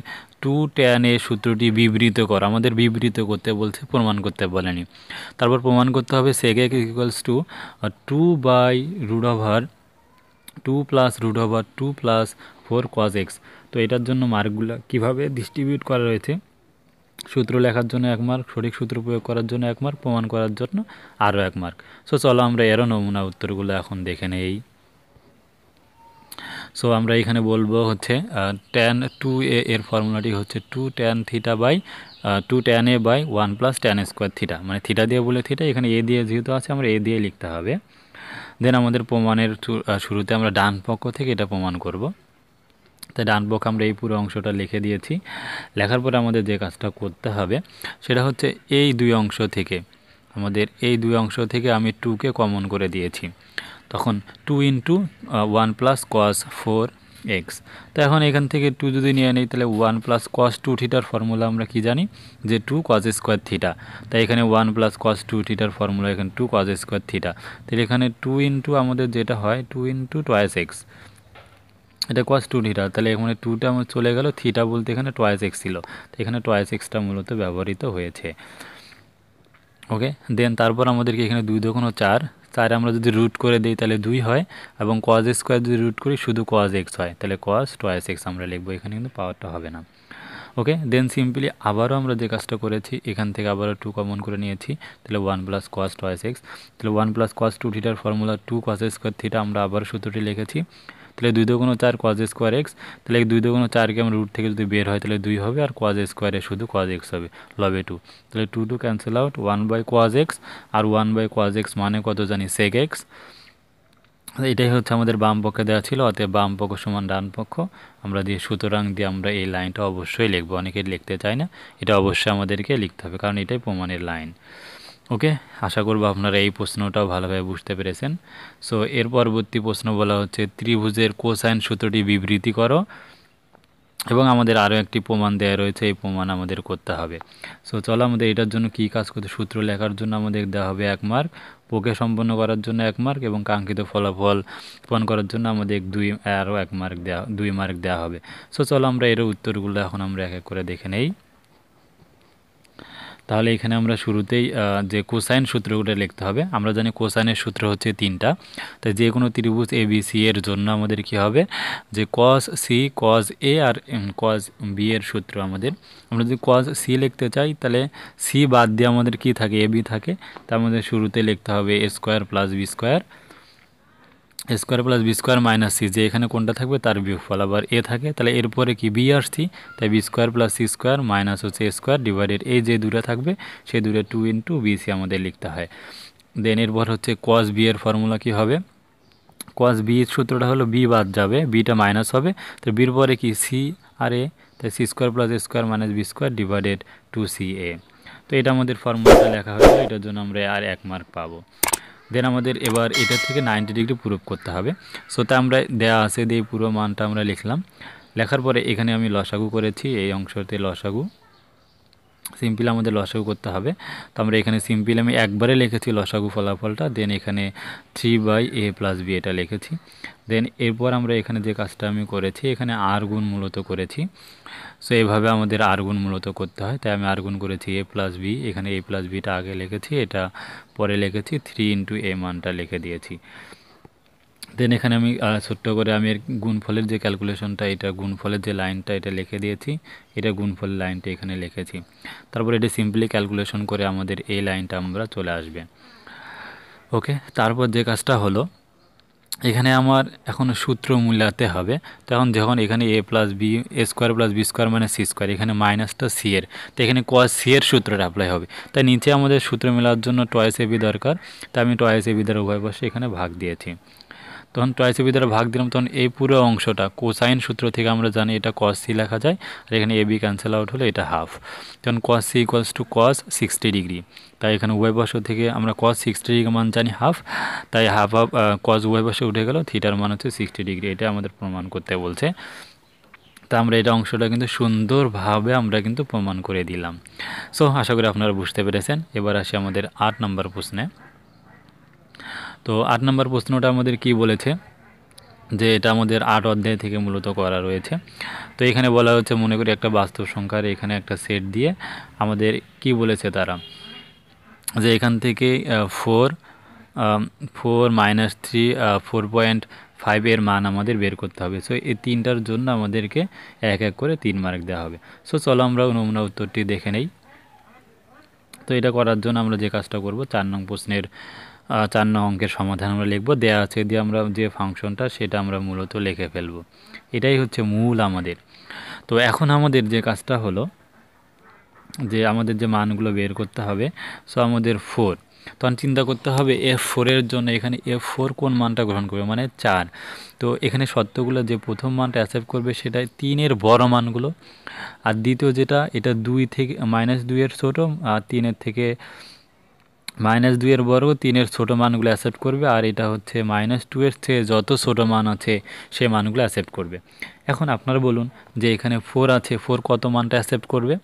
টু ট্যান এ সূত্রটি বিবৃত কর আমাদের বিবৃত করতে বলছে প্রমাণ করতে বলেনি তারপর প্রমাণ করতে হবে সেগে equals to two by root over two plus root over two plus four cos X তো এটার জন্য মার্কগুলো কিভাবে ডিস্ট্রিবিউট করা রয়েছে সূত্র লেখার জন্য এক মার্ক সঠিক সূত্র প্রয়োগ করার জন্য এক মার্ক প্রমাণ করার জন্য আরও এক মার্ক সো চলো আমরা এরও নমুনা উত্তরগুলো এখন দেখে নেই সো আমরা এখানে বলবো হচ্ছে ট্যান টু এ এর ফর্মুলাটি হচ্ছে two tan theta by two tan A by one plus tan square theta মানে থিটা দিয়ে বলে থিটা এখানে এ দিয়ে যেহেতু আছে আমরা এ দিয়ে লিখতে হবে দেন আমাদের প্রমাণের শুরুতে আমরা ডান পক্ষ থেকে এটা প্রমাণ করব তাই ডান পক্ষ আমরা এই পুরো অংশটা লিখে দিয়েছি লেখার পরে আমাদের যে কাজটা করতে হবে সেটা হচ্ছে এই দুই অংশ থেকে আমাদের এই দুই অংশ থেকে আমি টুকে কমন করে দিয়েছি তখন two into one plus cos four X তো এখন এখান থেকে টু যদি নিয়ে নিই তাহলে ওয়ান প্লাস কস টু থিটার ফর্মুলা আমরা কি জানি যে টু কজ স্কোয়ার থিটা তাই এখানে ওয়ান প্লাস কস টু থিটার ফর্মুলা এখানে টু কজ স্কোয়ার থিটা তাহলে এখানে টু ইন্টু আমাদের যেটা হয় টু ইন্টু টয়েস এক্স এটা কস টু থিটা তাহলে এখানে টুটা আমার চলে গেল থিটা বলতে এখানে টয়েস এক্স ছিল তো এখানে টয়েস এক্সটা মূলত ব্যবহৃত হয়েছে ওকে দেন তারপর আমাদেরকে এখানে দুই দোকানও চার চার আমরা যদি রুট করে দিই তাহলে দুই হয় এবং কজ স্কোয়ার যদি রুট করি শুধু কজ এক্স হয় তাহলে কজ টোয়াইস এক্স আমরা লিখব এখানে কিন্তু পাওয়ারটা হবে না ওকে দেন সিম্পলি আবারও আমরা যে কাজটা করেছি এখান থেকে আবারও টু কমন করে নিয়েছি তাহলে one plus cos twice X তাহলে ওয়ান প্লাস কস টু থিটার formula two cos square theta আমরা আবার সূত্রটি লিখেছি তাহলে দুই দুগুণ চার কোয়াজ স্কোয়ার এক্স তাহলে দুই দুগুণ চারকে আমরা রুট থেকে যদি বের হয় তাহলে দুই হবে আর কোয়াজ স্কোয়ারে শুধু কজ এক্স হবে লবে টু তাহলে two two cancel out one by cos X আর ওয়ান বাই কোয়াজ এক্স মানে কত জানি সেক এক্স এটাই হচ্ছে আমাদের বাম পক্ষে দেওয়া ছিল অতএব বাম পক্ষ সমান ডান পক্ষ আমরা দিয়ে সুতরাং দিয়ে আমরা এই লাইনটা অবশ্যই লিখবো অনেকে লিখতে চায় না এটা অবশ্যই আমাদেরকে লিখতে হবে কারণ এটাই প্রমাণের লাইন ওকে আশা করবো আপনারা এই প্রশ্নটাও ভালোভাবে বুঝতে পেরেছেন সো এর পরবর্তী প্রশ্ন বলা হচ্ছে ত্রিভুজের কোসাইন সূত্রটি বিবৃতি করো এবং আমাদের আরও একটি প্রমাণ দেয়া রয়েছে এই প্রমাণ আমাদের করতে হবে সো চলো আমাদের এটার জন্য কি কাজ করতে সূত্র লেখার জন্য আমাদের দেওয়া হবে এক মার্ক পোকে সম্পন্ন করার জন্য এক মার্ক এবং কাঙ্ক্ষিত ফলাফল পণ করার জন্য আমাদের দুই আরও এক মার্ক দেওয়া দুই মার্ক দেওয়া হবে সো চলো আমরা এর উত্তরগুলো এখন আমরা এক এক করে দেখে নেই তাহলে এখানে আমরা শুরুতেই যে কোসাইন সূত্রগুলো লিখতে হবে আমরা জানি কোসাইনের সূত্র হচ্ছে তিনটা তাই যে কোনো ত্রিভুজ এ বি সি এর জন্য আমাদের কি হবে যে কস সি কস এ আর কস বি এর সূত্র আমাদের আমরা যদি কস সি লিখতে চাই তাহলে সি বাদ দিয়ে আমাদের কি থাকে এ বি থাকে তার মধ্যে শুরুতে লিখতে হবে A square plus B square square plus B square minus C যে এখানে কোনটা থাকবে তার বিয়োগফল আবার এ থাকে তাহলে এরপরে কি বি আসছি তাই B square plus C square minus হচ্ছে স্কোয়ার ডিভাইডেড এ যে দূরে থাকবে সে দূরে টু ইন্টু বিসি আমাদের লিখতে হয় দেন এরপর হচ্ছে কস বি এর ফর্মুলা কি হবে কস বি সূত্রটা হলো বি বাদ যাবে বিটা মাইনাস হবে তো বির পরে কি সি আর এ তাই C square plus square minus B square divided two C A তো এটা আমাদের ফর্মুলাটা লেখা হয়েছে এটার জন্য আমরা আর এক মার্ক পাবো দেন আমাদের এবার এটা থেকে নাইনটি ডিগ্রি প্রুফ করতে হবে সো তা আমরা দেয়া আছে দিয়ে পুরো মানটা আমরা লিখলাম লেখার পরে এখানে আমি লসাগু করেছি এই অংশতে লসাগু সিম্পল আমাদের লসাগু করতে হবে তো আমরা এখানে সিম্পল আমি একবারে লিখেছি লসাগু ফলাফলটা দেন এখানে three by A plus B এটা লিখেছি দেন এরপর আমরা এখানে যে কাজটা আমি করেছি এখানে আর গুণ মূলত করেছি সো এভাবে আমাদের আর্গুন মূলত করতে হয় তাই আমি আর্গুন করেছি এ প্লাস বি এখানে এ প্লাস বিটা আগে লিখেছি এটা পরে লিখেছি থ্রি ইন্টু এ মানটা লিখে দিয়েছি দেন এখানে আমি ছোট্ট করে আমি এর গুণফলের যে ক্যালকুলেশনটা এটা গুণফলের যে লাইনটা এটা লিখে দিয়েছি এটা গুণফলের লাইনটা এখানে লিখেছি তারপর এটা সিম্পলি ক্যালকুলেশন করে আমাদের এই লাইনটা আমরা চলে আসবে ওকে তারপর যে কাজটা হলো এখানে আমার এখন সূত্র মূল্যাতে হবে তখন যখন এখানে A plus B A square plus B square মানে সি স্কোয়ার এখানে মাইনাসটা সি এর তো এখানে কয় সি এর সূত্রটা অ্যাপ্লাই হবে তাই নিচে আমাদের সূত্র মেলার জন্য টয়েস এ বি দরকার তাই আমি টয়েস এ বি দ্বারা উভয় পাশে এখানে ভাগ দিয়েছি তখন ট্রাইসিপি দ্বারা ভাগ দিলাম তখন এই পুরো অংশটা কোসাইন সূত্র থেকে আমরা জানি এটা কস সি লেখা যায় আর এখানে এবি ক্যান্সেল আউট হলে এটা হাফ তখন cos C equals to cos sixty degree তাই এখানে উভয় পার্শ্ব থেকে আমরা কস সিক্সটি ডিগ্রি মান জানি হাফ তাই হাফ হাফ কস উভয় পার্শ্বে উঠে গেল থিটার মান হচ্ছে সিক্সটি ডিগ্রি এটা আমাদের প্রমাণ করতে বলছে তা আমরা এটা অংশটা কিন্তু সুন্দরভাবে আমরা কিন্তু প্রমাণ করে দিলাম সো আশা করি আপনারা বুঝতে পেরেছেন এবার আসি আমাদের আট নম্বর প্রশ্নে তো আট নম্বর প্রশ্নটা আমাদের কি বলেছে যে এটা আমাদের আট অধ্যায় থেকে মূলত করা রয়েছে তো এখানে বলা হচ্ছে মনে করি একটা বাস্তব সংখ্যার এখানে একটা সেট দিয়ে আমাদের কি বলেছে তারা যে এখান থেকে four four minus three four point five এর মান আমাদের বের করতে হবে সো এই তিনটার জন্য আমাদেরকে এক এক করে তিন মার্ক দেওয়া হবে সো চলো আমরা নমুনা উত্তরটি দেখে নেই তো এটা করার জন্য আমরা যে কাজটা করব চার নং প্রশ্নের চার নং অঙ্কের সমাধান আমরা লিখবো দেওয়া আছে দিয়ে আমরা যে ফাংশনটা সেটা আমরা মূলত লিখে ফেলব এটাই হচ্ছে মূল আমাদের তো এখন আমাদের যে কাজটা হলো যে আমাদের যে মানগুলো বের করতে হবে সো আমাদের ফোর তখন চিন্তা করতে হবে এফ ফোরের জন্য এখানে এফ ফোর কোন মানটা গ্রহণ করবে মানে চার তো এখানে সত্যগুলো যে প্রথম মানটা অ্যাকসেপ্ট করবে সেটাই তিনের বড় মানগুলো আর দ্বিতীয় যেটা এটা দুই থেকে মাইনাস দুইয়ের ছোটো আর তিনের থেকে মাইনাস দুইয়ের বর্গ তিনের ছোটো মানগুলো অ্যাসেপ্ট করবে আর এটা হচ্ছে মাইনাস টুয়ের চেয়ে যত ছোটো মান আছে সে মানগুলো অ্যাসেপ্ট করবে এখন আপনারা বলুন যে এখানে ফোর আছে ফোর কত মানটা অ্যাসেপ্ট করবে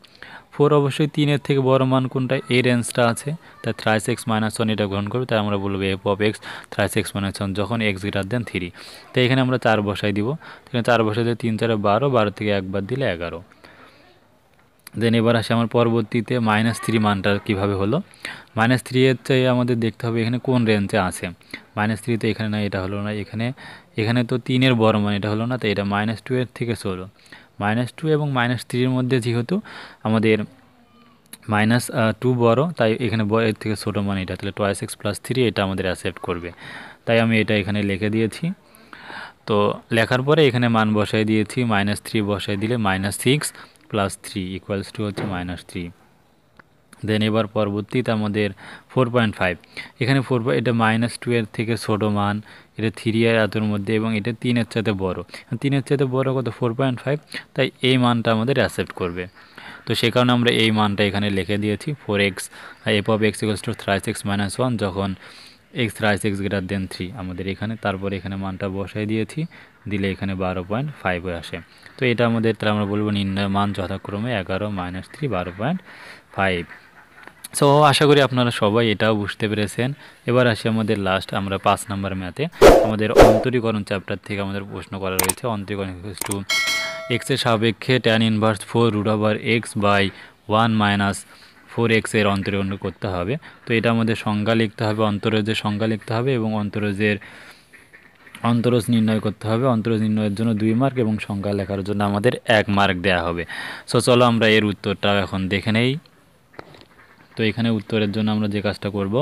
ফোর অবশ্যই তিনের থেকে বড় মান কোনটা এই রেঞ্জটা আছে তাই থ্রাইস এক্স মাইনাস ওয়ান এটা গ্রহণ করবে তাই আমরা বলবো F of X thrice X minus one যখন এক্স গ্রেটার দেন থ্রি তাই এখানে আমরা চার বসাই দিব এখানে চার বসাই দিয়ে তিন চারে বারো বারো থেকে একবার দিলে এগারো দেন এবার আসে আমার পরবর্তীতে মাইনাস থ্রি মানটা কীভাবে হলো মাইনাস থ্রি এর চেয়ে আমাদের দেখতে হবে এখানে কোন রেঞ্জে আছে মাইনাস থ্রি তো এখানে না এটা হলো না এখানে এখানে তো তিনের বড় মান এটা হলো না তো এটা মাইনাস টু এর থেকে ষোলো মাইনাস টু এবং মাইনাস থ্রির মধ্যে যেহেতু আমাদের মাইনাস টু বড় তাই এখানে এর থেকে ছোটো মান এটা তাহলে টয়েস এক্স প্লাস থ্রি এটা আমাদের অ্যাকসেপ্ট করবে তাই আমি এটা এখানে লিখে দিয়েছি তো লেখার পরে এখানে মান বসাই দিয়েছি মাইনাস থ্রি বসাই দিলে minus six plus three equals to হচ্ছে মাইনাস থ্রি দেন এবার পরবর্তীতে আমাদের ফোর পয়েন্ট ফাইভ এখানে ফোর এটা মাইনাস টু এর থেকে ছোটো মান এটা থ্রি আর এতর মধ্যে এবং এটা তিনের চাতে বড়ো তিনের চাতে বড়ো কত ফোর পয়েন্ট ফাইভ তাই এই মানটা আমাদের অ্যাসেপ্ট করবে তো সে কারণে আমরা এই মানটা এখানে লিখে দিয়েছি ফোর এক্স এপ of X equal to thrice X minus one যখন X rise X greater than three আমাদের এখানে তারপর এখানে মানটা বসাই দিয়েছি দিলে এখানে বারো পয়েন্ট ফাইভ আসে তো এটা আমাদের তাহলে আমরা বলবো নির্ণয় মান যথাক্রমে এগারো মাইনাস থ্রি বারো পয়েন্ট ফাইভ সো আশা করি আপনারা সবাই এটাও বুঝতে পেরেছেন এবার আসি আমাদের লাস্ট আমরা পাঁচ নাম্বার ম্যাথে আমাদের অন্তরীকরণ চ্যাপ্টার থেকে আমাদের প্রশ্ন করা রয়েছে অন্তরীকরণ টু এক্সের সাপেক্ষে tan inverse four root over X by one minus four এক্সের অন্তরীণ করতে হবে তো এটা আমাদের সংজ্ঞা লিখতে হবে অন্তরজের সংজ্ঞা লিখতে হবে এবং অন্তরজের অন্তরজ নির্ণয় করতে হবে অন্তরজ নির্ণয়ের জন্য দুই মার্ক এবং সংজ্ঞা লেখার জন্য আমাদের এক মার্ক দেয়া হবে সো চলো আমরা এর উত্তরটা এখন দেখে নেই তো এখানে উত্তরের জন্য আমরা যে কাজটা করব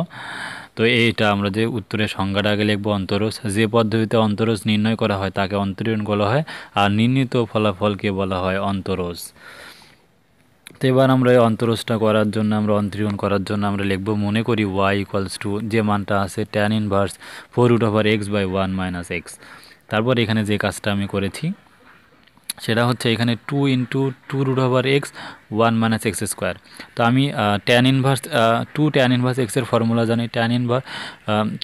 তো এইটা আমরা যে উত্তরের সংজ্ঞাটা আগে লিখবো অন্তরস যে পদ্ধতিতে অন্তরস নির্ণয় করা হয় তাকে অন্তরীণ বলা হয় আর নির্ণীত ফলাফলকে বলা হয় অন্তরস তো এবার আমরা অন্তরস্টা করার জন্য আমরা অন্তরীণ করার জন্য আমরা লিখবো মনে করি ওয়াই ইকুয়ালস টু যে মানটা আছে tan inverse four root over X by one minus X তারপর এখানে যে কাজটা আমি করেছি সেটা হচ্ছে এখানে two into two root over X one minus X square তো আমি tan inverse two tan inverse এক্সের ফর্মুলা জানি tan inverse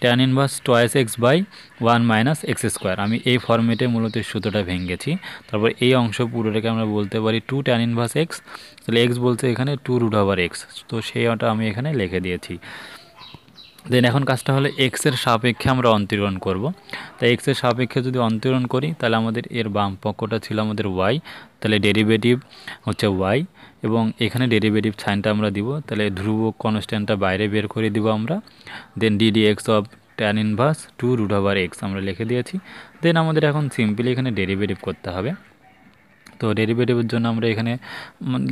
tan inverse twice X by one minus X square আমি এই ফর্মেটে মূলত সুতোটা ভেঙেছি তারপর এই অংশ পুরোটাকে আমরা বলতে পারি টু ট্যান ইনভার্স এক্স তাহলে এক্স বলতে এখানে টু রুট ওভার এক্স তো সেইটা আমি এখানে লিখে দিয়েছি দেন এখন কাজটা হলো এক্সের সাপেক্ষে আমরা অন্তরণ করব তাই এক্সের সাপেক্ষে যদি অন্তরণ করি তাহলে আমাদের এর বাম পক্ষটা ছিল আমাদের ওয়াই তাহলে ডেরিভেটিভ হচ্ছে ওয়াই এবং এখানে ডেরিভেটিভ সাইনটা আমরা দিব তাহলে ধ্রুব কনস্ট্যান্টটা বাইরে বের করে দিব আমরা then DD X of tan inverse two root over X আমরা লিখে দিয়েছি দেন আমাদের এখন সিম্পলি এখানে ডেরিভেটিভ করতে হবে তো ডেরিভেটিভের জন্য আমরা এখানে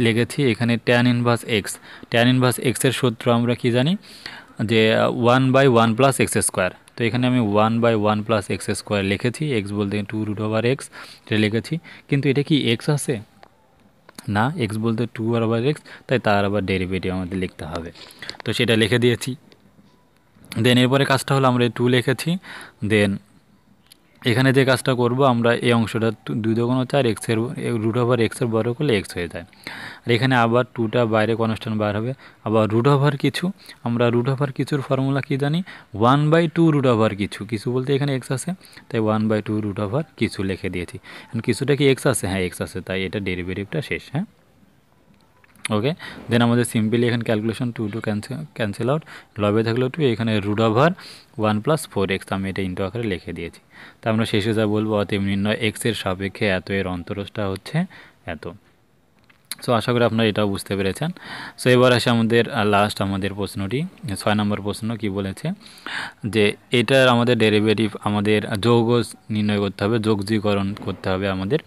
লিখেছি এখানে tan inverse X tan inverse এক্সের সূত্র আমরা কি জানি যে one by one plus X square তো এখানে আমি one by one plus X square লিখেছি এক্স বলতে টু রুট ওভার এক্স এটা লিখেছি কিন্তু এটা কি এক্স আছে না এক্স বলতে টু আর আবার এক্স তাই তার আবার ডেরিভেটিভ আমাদের লিখতে হবে তো সেটা লিখে দিয়েছি দেন এরপরে কাজটা হলো আমরা টু লিখেছি দেন এখানে যে কাজটা করব আমরা এই অংশটা দুই দোকানো চার এক্সের রুট ওভার এক্সের বড় করলে এক্স হয়ে যায় আর এখানে আবার টুটা বাইরে কনস্ট্যান্ট বার হবে আবার রুট ওভার কিছু আমরা রুট ওভার কিছুর ফর্মুলা কী জানি one by two root over কিছু কিছু বলতে এখানে এক্স আছে তাই one by two root over কিছু লিখে দিয়েছি কিছুটা কি এক্স আছে হ্যাঁ এক্স আছে তাই এটা ডেরিভেটিভটা শেষ হ্যাঁ ওকে দেন আমাদের সিম্পলি এখানে calculation two two cancel cancel out লবে থাকলো টু এখানে root over one plus four X আমি এটা ইন্টু আকারে লিখে দিয়েছি তা আমরা শেষে যা বলবো অতএব নির্ণয় এক্সের সাপেক্ষে এত এর অন্তরসটা হচ্ছে এত সো আশা করি আপনারা এটাও বুঝতে পেরেছেন সো এবার আসে আমাদের লাস্ট আমাদের প্রশ্নটি ছয় নম্বর প্রশ্ন কি বলেছে যে এটার আমাদের ডেরিভেটিভ আমাদের যৌগ নির্ণয় করতে হবে যোগজীকরণ করতে হবে আমাদের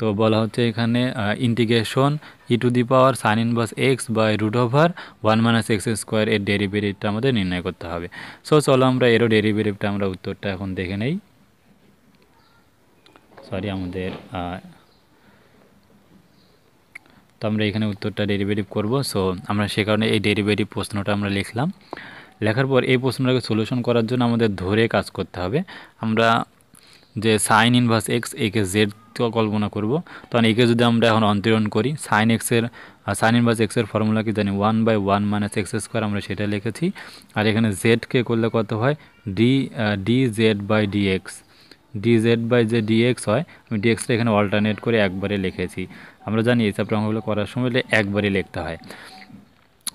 তো বলা হচ্ছে এখানে integration E to the power sine inverse X by root over one minus X square এর ডেরিভেটিভটা আমাদের নির্ণয় করতে হবে সো চলো আমরা এরও ডেরিভেটিভটা আমরা উত্তরটা এখন দেখে নেই সরি আমাদের তো আমরা এখানে উত্তরটা ডেরিভেটিভ করব সো আমরা সে কারণে এই ডেরিভেটিভ প্রশ্নটা আমরা লিখলাম লেখার পর এই প্রশ্নটাকে সলিউশন করার জন্য আমাদের ধরে কাজ করতে হবে আমরা যে সাইন ইনভার্স এক্স একে জেড কল্পনা করব তখন একে যদি আমরা এখন অন্তরণ করি সাইন এক্সের সাইন ইনভার্স এক্সের ফর্মুলা কি জানি one by one minus X square আমরা সেটা লিখেছি আর এখানে জেডকে করলে কত হয় D D Z by D X Z by যে ডিএক্স হয় আমি ডিএক্সটা এখানে অল্টারনেট করে একবারে লিখেছি আমরা জানি এই চ্যাপ্টার অঙ্কগুলো করার সময় একবারে লিখতে হয়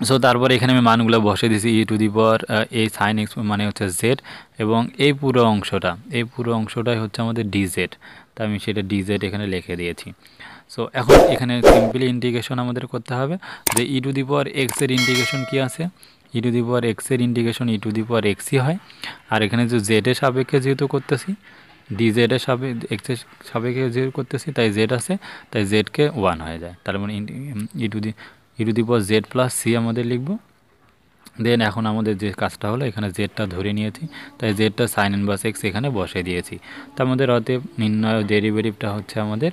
সো তারপর এখানে আমি মানগুলো বসে দিয়েছি ই টু দি পাওয়ার এই সাইন এক্স মানে হচ্ছে জেড এবং এই পুরো অংশটা এই পুরো অংশটাই হচ্ছে আমাদের ডিজেড তা আমি সেটা ডিজেড এখানে লিখে দিয়েছি সো এখন এখানে সিম্পলি ইন্টিগ্রেশন আমাদের করতে হবে যে ই টু দি পাওয়ার এক্সের ইন্টিগ্রেশন কি আছে e e E to the power এক্সের ইন্টিগ্রেশন ই টু দি পাওয়ার এক্সই হয় আর এখানে যে জেডের সাপেক্ষে যেহেতু করতেছি ডিজেডের সাবে এক্সের সাপেক্ষে যেহেতু করতেছি তাই জেড আছে তাই জেডকে ওয়ান হয়ে যায় তার মানে E to the to the power Z plus C আমাদের লিখব দেন এখন আমাদের যে কাজটা হলো এখানে জেডটা ধরে নিয়েছি তাই জেডটা সাইন বাস এক্স এখানে বসে দিয়েছি তা আমাদের অতএ নির্ণয় ডেরিভেটিভটা হচ্ছে আমাদের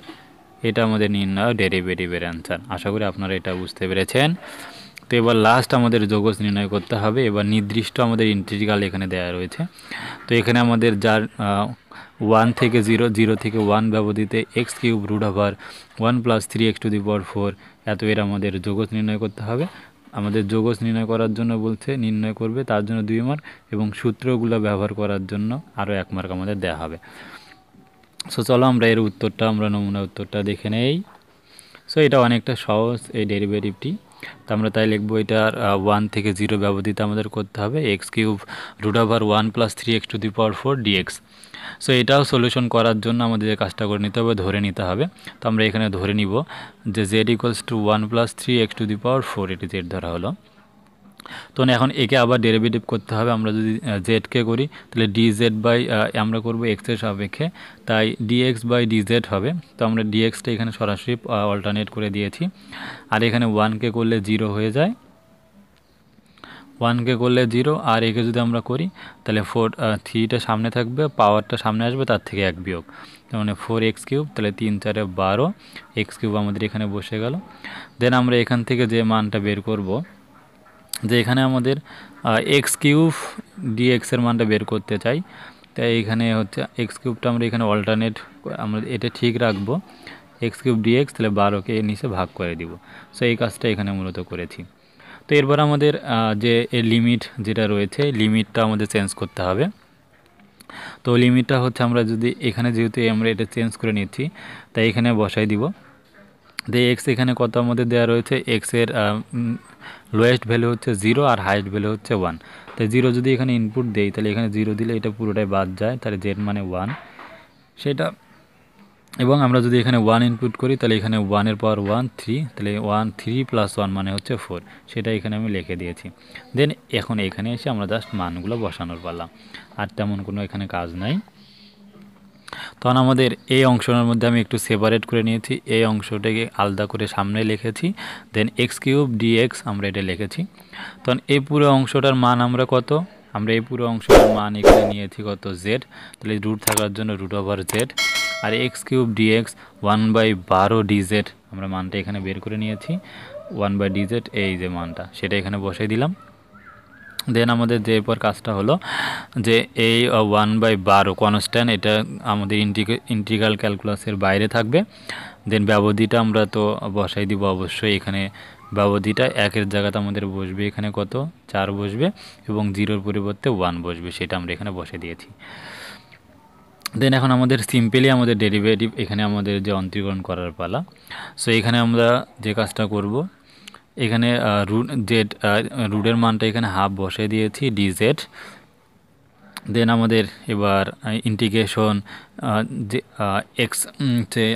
এটা আমাদের নির্ণয় ডেরিভেটিভের অ্যান্সার আশা করি আপনারা এটা বুঝতে পেরেছেন তো এবার লাস্ট আমাদের যোগজ নির্ণয় করতে হবে এবার নির্দিষ্ট আমাদের ইন্টিগ্রাল এখানে দেয়া রয়েছে তো এখানে আমাদের যার ওয়ান থেকে জিরো জিরো থেকে ওয়ান ব্যবধিতে X cube root over one plus three x to the power four এত এর আমাদের যোগ নির্ণয় করতে হবে আমাদের যোগজ নির্ণয় করার জন্য বলছে নির্ণয় করবে তার জন্য দুই মার্ক এবং সূত্রগুলো ব্যবহার করার জন্য আরও এক মার্ক আমাদের দেওয়া হবে সো চলো আমরা এর উত্তরটা আমরা নমুনা উত্তরটা দেখে নেই সো এটা অনেকটা সহজ এই ডেরিভেটিভটি তো আমরা তাই লিখবো এটার ওয়ান থেকে জিরো ব্যবধিতে আমাদের করতে হবে x cube root over one plus three x to the power four dx so এটাও সলিউশন করার জন্য আমাদের যে কাজটা করে নিতে হবে ধরে নিতে হবে তো আমরা এখানে ধরে নিব যে z equals to one plus three x to the power four এটি জেড ধরা হলো তো এখন একে আবার ডেরিভেটিভ করতে হবে আমরা যদি জেডকে করি তাহলে ডিজেড বাই আমরা করব এক্সের সাপেক্ষে তাই ডিএক্স বাই ডিজেড হবে তো আমরা ডিএক্সটা এখানে সরাসরি অল্টারনেট করে দিয়েছি আর এখানে ওয়ানকে করলে জিরো হয়ে যায় ওয়ানকে করলে জিরো আর একে যদি আমরা করি তাহলে ফোর থ্রিটা সামনে থাকবে পাওয়ারটা সামনে আসবে তার থেকে এক বিয়োগ তার মানে ফোর এক্স কিউব তাহলে তিন চারে বারো এক্স কিউব আমাদের এখানে বসে গেল দেন আমরা এখান থেকে যে মানটা বের করবো যে এখানে আমাদের এক্স কিউব ডিএক্সের মানটা বের করতে চাই তাই এখানে হচ্ছে এক্স কিউবটা আমরা এখানে অল্টারনেট আমরা এটা ঠিক রাখবো এক্স কিউব ডিএক্স তাহলে বারোকে নিচে ভাগ করে দিব সো এই কাজটা এখানে মূলত করেছি তো এরপর আমাদের যে এর লিমিট যেটা রয়েছে লিমিটটা আমাদের চেঞ্জ করতে হবে তো লিমিটটা হচ্ছে আমরা যদি এখানে যেহেতু আমরা এটা চেঞ্জ করে নিচ্ছি তাই এখানে বসাই দিব দে এক্স এখানে কত আমাদের দেওয়া রয়েছে এক্সের লোয়েস্ট ভ্যালু হচ্ছে জিরো আর হাইয়েস্ট ভ্যালু হচ্ছে ওয়ান তো জিরো যদি এখানে ইনপুট দেই তাহলে এখানে জিরো দিলে এটা পুরোটাই বাদ যায় তাহলে জেড মানে ওয়ান সেটা এবং আমরা যদি এখানে ওয়ান ইনপুট করি তাহলে এখানে ওয়ানের পাওয়ার ওয়ান থ্রি তাহলে ওয়ান থ্রি প্লাস ওয়ান মানে হচ্ছে ফোর সেটা এখানে আমি লিখে দিয়েছি দেন এখন এখানে এসে আমরা জাস্ট মানগুলো বসানোর পারলাম আর তেমন কোনো এখানে কাজ নাই তখন আমাদের এই অংশটার মধ্যে আমি একটু সেপারেট করে নিয়েছি এই অংশটাকে আলাদা করে সামনে লিখেছি দেন এক্স কিউব ডিএক্স আমরা এটা লিখেছি তখন এই পুরো অংশটার মান আমরা কত আমরা এই পুরো অংশটার মান এখানে নিয়েছি কত জেড তাহলে রুট থাকার জন্য রুট ওভার জেড আর x cube dx one by বারো ডিজেড আমরা মানটা এখানে বের করে নিয়েছি ওয়ান বাই ডিজেড এই যে মানটা সেটা এখানে বসাই দিলাম দেন আমাদের যে এরপর কাজটা হলো যে এই ওয়ান বাই বারো কনস্ট্যান্ট এটা আমাদের ইন্টিগ্রাল ক্যালকুলাসের বাইরে থাকবে দেন ব্যবধিটা আমরা তো বসাই দিব অবশ্যই এখানে ব্যবধিটা একের জায়গাতে আমাদের বসবে এখানে কত চার বসবে এবং জিরোর পরিবর্তে ওয়ান বসবে সেটা আমরা এখানে বসে দিয়েছি দেন এখন আমাদের সিম্পলি আমাদের ডেরিভেটিভ এখানে আমাদের যে অন্তরীকরণ করার পালা সো এখানে আমরা যে কাজটা করব এখানে রুট জেড রুটের মানটা এখানে হাফ বসে দিয়েছি ডি জেড দেন আমাদের এবার ইন্টিগ্রেশন যে এক্স যে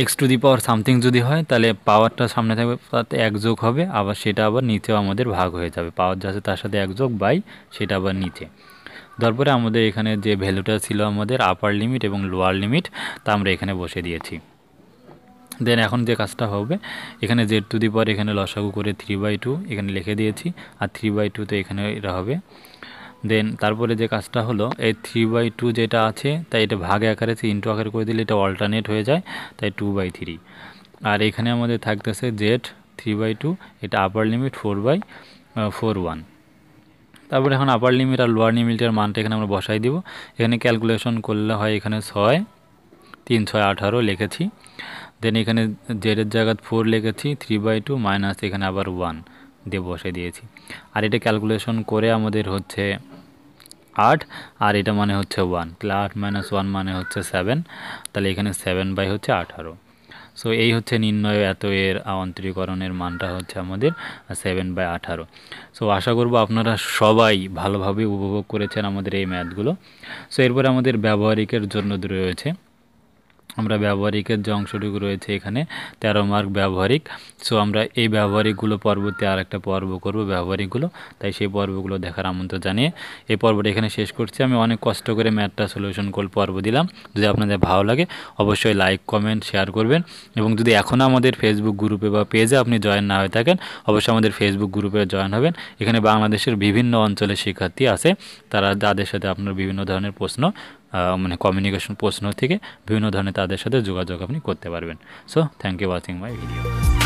x to the power something যদি হয় তাহলে পাওয়ারটা সামনে থাকবে তাতে একযোগ হবে আবার সেটা আবার নিচেও আমাদের ভাগ হয়ে যাবে পাওয়ার যাচ্ছে তার সাথে একযোগ বাই সেটা আবার নিচে তারপরে আমাদের এখানে যে ভ্যালুটা ছিল আমাদের আপার লিমিট এবং লোয়ার লিমিট তা আমরা এখানে বসে দিয়েছি দেন এখন যে কাজটা হবে এখানে জেড টু দি পাওয়ার এখানে লসাগু করে থ্রি বাই টু এখানে লিখে দিয়েছি আর থ্রি বাই টু তো এখানে এটা হবে দেন তারপরে যে কাজটা হলো এই থ্রি বাই টু যেটা আছে তাই এটা ভাগে আকারে ইন্টু আকারে করে দিলে এটা অল্টারনেট হয়ে যায় তাই টু বাই থ্রি আর এখানে আমাদের থাকতেছে জেড থ্রি বাই টু এটা upper limit four by four one তারপরে এখন আপার লিমিট আর লোয়ার লিমিটের মানটা এখানে আমরা বসাই দিব এখানে ক্যালকুলেশন করলে হয় এখানে ছয় তিন ছয় আঠারো লিখেছি দেন এখানে জেডের জায়গায় ফোর লিখেছি থ্রি বাই টু মাইনাস এখানে আবার ওয়ান দিয়ে বসে দিয়েছি আর এটা ক্যালকুলেশন করে আমাদের হচ্ছে আট আর এটা মানে হচ্ছে ওয়ান তাহলে আট মাইনাস ওয়ান মানে হচ্ছে সেভেন তাহলে এখানে সেভেন বাই হচ্ছে আঠারো সো এই হচ্ছে নির্ণয় এত এর অন্তরীকরণের মানটা হচ্ছে আমাদের সেভেন বাই আঠারো সো আশা করব আপনারা সবাই ভালোভাবে উপভোগ করেছেন আমাদের এই ম্যাথগুলো সো এরপরে আমাদের ব্যবহারিকের জন্য রয়েছে আমরা ব্যবহারিকের যে অংশটুকু রয়েছে এখানে তেরো মার্ক ব্যবহারিক সো আমরা এই ব্যবহারিকগুলো পর্বতে আর একটা পর্ব করব ব্যবহারিকগুলো তাই সেই পর্বগুলো দেখার আমন্ত্রণ জানিয়ে এই পর্বটা এখানে শেষ করছি আমি অনেক কষ্ট করে ম্যাথটা সলিউশন কল পর্ব দিলাম যদি আপনাদের ভালো লাগে অবশ্যই লাইক কমেন্ট শেয়ার করবেন এবং যদি এখনও আমাদের ফেসবুক গ্রুপে বা পেজে আপনি জয়েন না হয়ে থাকেন অবশ্যই আমাদের ফেসবুক গ্রুপে জয়েন হবেন এখানে বাংলাদেশের বিভিন্ন অঞ্চলের শিক্ষার্থী আছে তারা যাদের সাথে আপনার বিভিন্ন ধরনের প্রশ্ন মানে কমিউনিকেশন প্রশ্ন থেকে বিভিন্ন ধরনের তাদের সাথে যোগাযোগ আপনি করতে পারবেন so thank you watching my video